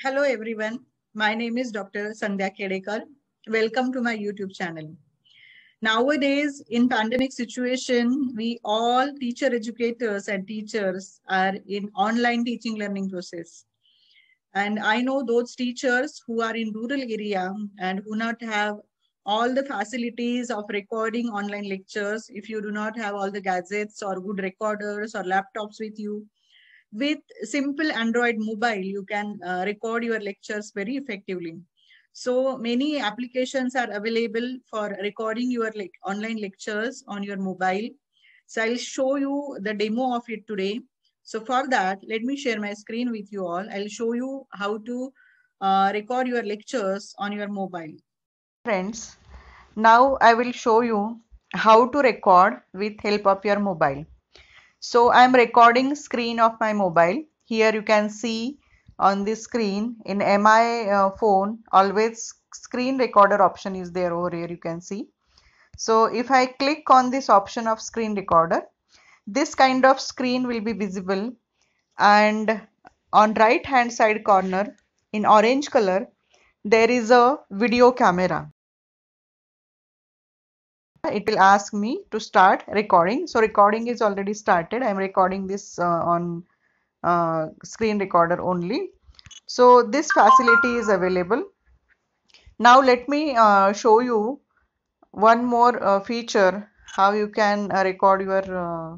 Hello everyone. My name is Dr. Sandhya Kedekar. Welcome to my YouTube channel. Nowadays, in pandemic situation, we all teacher educators and teachers are in online teaching learning process. And I know those teachers who are in rural area and who not have all the facilities of recording online lectures, if you do not have all the gadgets or good recorders or laptops with you, with simple Android mobile, you can uh, record your lectures very effectively. So many applications are available for recording your online lectures on your mobile. So I'll show you the demo of it today. So for that, let me share my screen with you all. I'll show you how to uh, record your lectures on your mobile. Friends, now I will show you how to record with help of your mobile. So I am recording screen of my mobile. Here you can see on the screen in MI uh, phone always screen recorder option is there over here you can see. So if I click on this option of screen recorder this kind of screen will be visible and on right hand side corner in orange color there is a video camera it will ask me to start recording so recording is already started i'm recording this uh, on uh, screen recorder only so this facility is available now let me uh, show you one more uh, feature how you can uh, record your uh,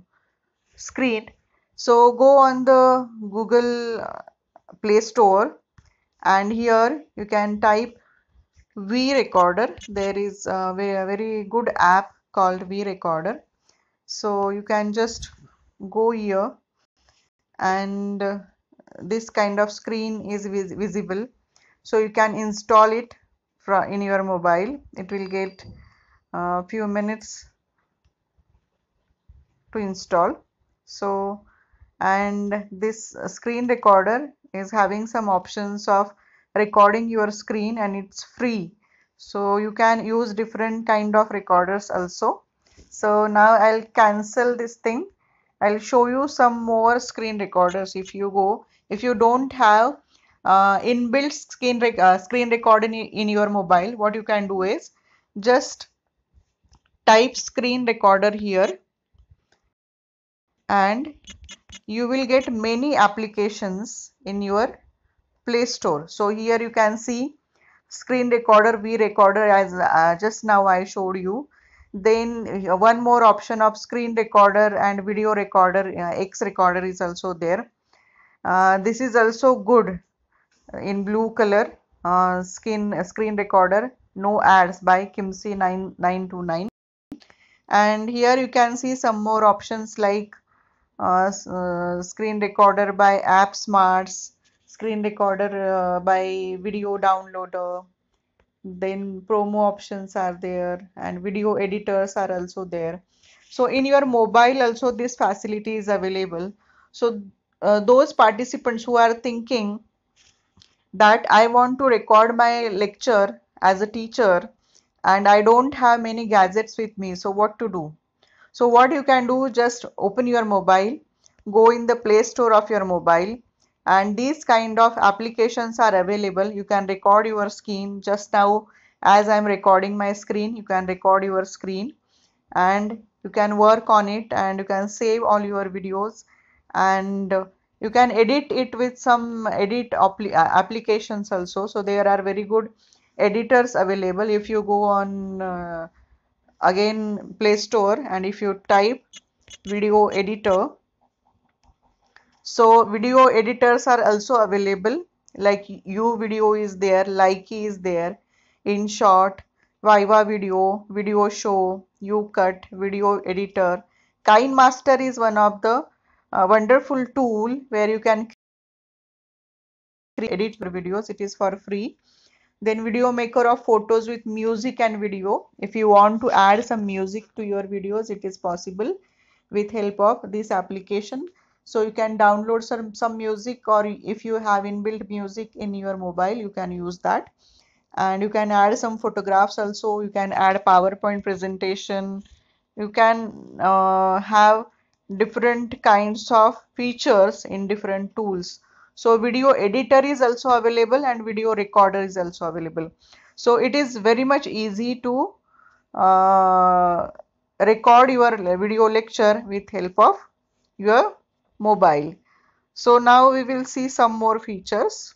screen so go on the google play store and here you can type V Recorder. There is a very good app called V Recorder. So you can just go here and uh, this kind of screen is vis visible. So you can install it in your mobile. It will get a uh, few minutes to install. So and this screen recorder is having some options of recording your screen and it's free so you can use different kind of recorders also so now i'll cancel this thing i'll show you some more screen recorders if you go if you don't have uh, inbuilt screen, rec uh, screen recording in your mobile what you can do is just type screen recorder here and you will get many applications in your play store so here you can see screen recorder v recorder as uh, just now i showed you then uh, one more option of screen recorder and video recorder uh, x recorder is also there uh, this is also good in blue color uh, skin uh, screen recorder no ads by kimsey 9929 and here you can see some more options like uh, screen recorder by app smarts screen recorder uh, by video downloader then promo options are there and video editors are also there so in your mobile also this facility is available so uh, those participants who are thinking that i want to record my lecture as a teacher and i don't have many gadgets with me so what to do so what you can do just open your mobile go in the play store of your mobile and these kind of applications are available you can record your screen just now as i'm recording my screen you can record your screen and you can work on it and you can save all your videos and you can edit it with some edit uh, applications also so there are very good editors available if you go on uh, again play store and if you type video editor so video editors are also available like u video is there likey is there InShot, viva video video show ucut video editor kindmaster is one of the uh, wonderful tool where you can edit your videos it is for free then video maker of photos with music and video if you want to add some music to your videos it is possible with help of this application so you can download some some music or if you have inbuilt music in your mobile you can use that and you can add some photographs also you can add powerpoint presentation you can uh, have different kinds of features in different tools so video editor is also available and video recorder is also available so it is very much easy to uh, record your video lecture with help of your mobile. So now we will see some more features.